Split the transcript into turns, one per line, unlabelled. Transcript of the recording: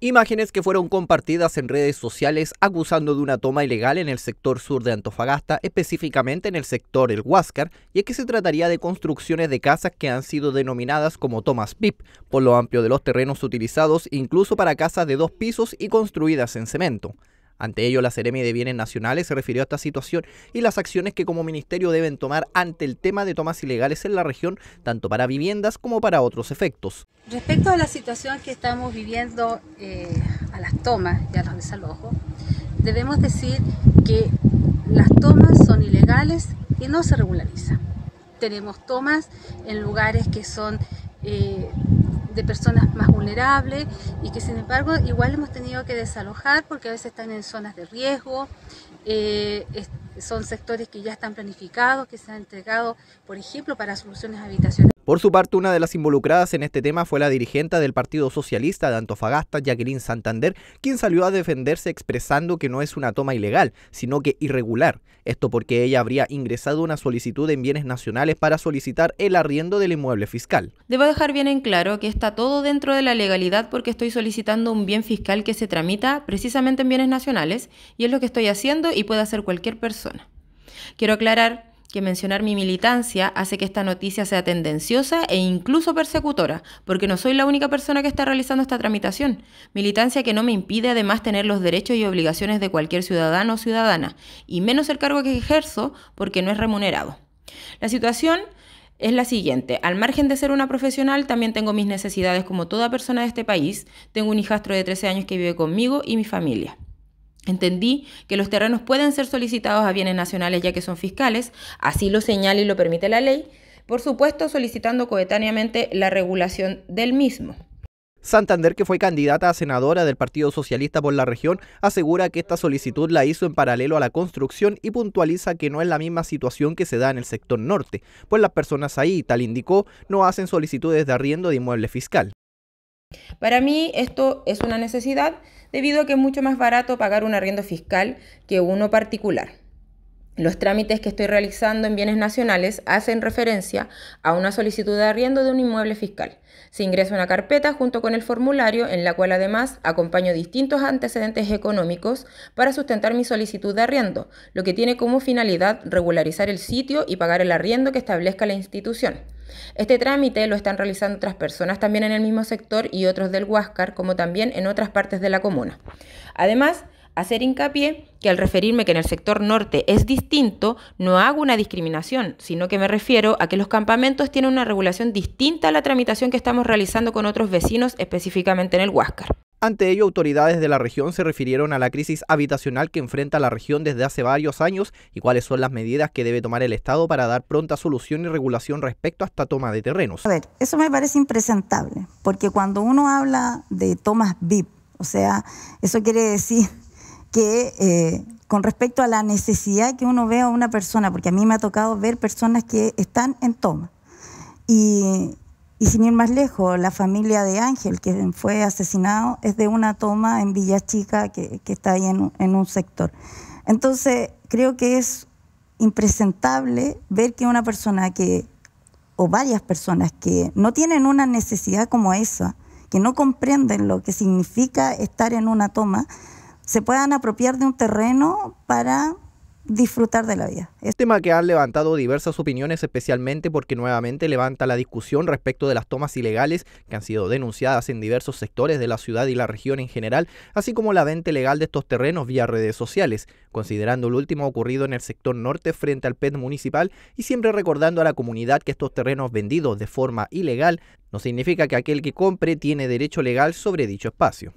Imágenes que fueron compartidas en redes sociales acusando de una toma ilegal en el sector sur de Antofagasta, específicamente en el sector El Huáscar, y que se trataría de construcciones de casas que han sido denominadas como tomas VIP, por lo amplio de los terrenos utilizados incluso para casas de dos pisos y construidas en cemento. Ante ello, la Seremi de Bienes Nacionales se refirió a esta situación y las acciones que como ministerio deben tomar ante el tema de tomas ilegales en la región, tanto para viviendas como para otros efectos.
Respecto a la situación que estamos viviendo eh, a las tomas y a los desalojos, debemos decir que las tomas son ilegales y no se regularizan. Tenemos tomas en lugares que son eh, de personas más vulnerables y que sin embargo igual hemos tenido que desalojar porque a veces están en zonas de riesgo, eh, son sectores que ya están planificados, que se han entregado, por ejemplo, para soluciones habitacionales.
Por su parte, una de las involucradas en este tema fue la dirigente del Partido Socialista de Antofagasta, Jacqueline Santander, quien salió a defenderse expresando que no es una toma ilegal, sino que irregular. Esto porque ella habría ingresado una solicitud en bienes nacionales para solicitar el arriendo del inmueble fiscal.
Debo dejar bien en claro que está todo dentro de la legalidad porque estoy solicitando un bien fiscal que se tramita precisamente en bienes nacionales y es lo que estoy haciendo y puede hacer cualquier persona. Quiero aclarar que mencionar mi militancia hace que esta noticia sea tendenciosa e incluso persecutora, porque no soy la única persona que está realizando esta tramitación. Militancia que no me impide además tener los derechos y obligaciones de cualquier ciudadano o ciudadana, y menos el cargo que ejerzo porque no es remunerado. La situación es la siguiente. Al margen de ser una profesional, también tengo mis necesidades como toda persona de este país. Tengo un hijastro de 13 años que vive conmigo y mi familia. Entendí que los terrenos pueden ser solicitados a bienes nacionales ya que son fiscales, así lo señala y lo permite la ley, por supuesto solicitando coetáneamente la regulación del mismo.
Santander, que fue candidata a senadora del Partido Socialista por la región, asegura que esta solicitud la hizo en paralelo a la construcción y puntualiza que no es la misma situación que se da en el sector norte, pues las personas ahí, tal indicó, no hacen solicitudes de arriendo de inmueble fiscal.
Para mí esto es una necesidad debido a que es mucho más barato pagar un arriendo fiscal que uno particular. Los trámites que estoy realizando en bienes nacionales hacen referencia a una solicitud de arriendo de un inmueble fiscal. Se ingresa una carpeta junto con el formulario en la cual además acompaño distintos antecedentes económicos para sustentar mi solicitud de arriendo, lo que tiene como finalidad regularizar el sitio y pagar el arriendo que establezca la institución. Este trámite lo están realizando otras personas también en el mismo sector y otros del Huáscar, como también en otras partes de la comuna. Además, Hacer hincapié que al referirme que en el sector norte es distinto, no hago una discriminación, sino que me refiero a que los campamentos tienen una regulación distinta a la tramitación que estamos realizando con otros vecinos, específicamente en el Huáscar.
Ante ello, autoridades de la región se refirieron a la crisis habitacional que enfrenta la región desde hace varios años y cuáles son las medidas que debe tomar el Estado para dar pronta solución y regulación respecto a esta toma de terrenos. A
ver, eso me parece impresentable, porque cuando uno habla de tomas VIP, o sea, eso quiere decir que eh, con respecto a la necesidad que uno ve a una persona, porque a mí me ha tocado ver personas que están en toma. Y, sin ir más lejos, la familia de Ángel, que fue asesinado, es de una toma en Villa Chica, que, está ahí en, un sector. Entonces, creo que es impresentable ver que una persona que, o varias personas que no tienen una necesidad como esa, que no comprenden lo que significa estar en una toma, se puedan apropiar de un terreno para disfrutar de la vida.
Es tema que han levantado diversas opiniones, especialmente porque nuevamente levanta la discusión respecto de las tomas ilegales que han sido denunciadas en diversos sectores de la ciudad y la región en general, así como la venta legal de estos terrenos vía redes sociales, considerando lo último ocurrido en el sector norte frente al PET municipal y siempre recordando a la comunidad que estos terrenos vendidos de forma ilegal no significa que aquel que compre tiene derecho legal sobre dicho espacio.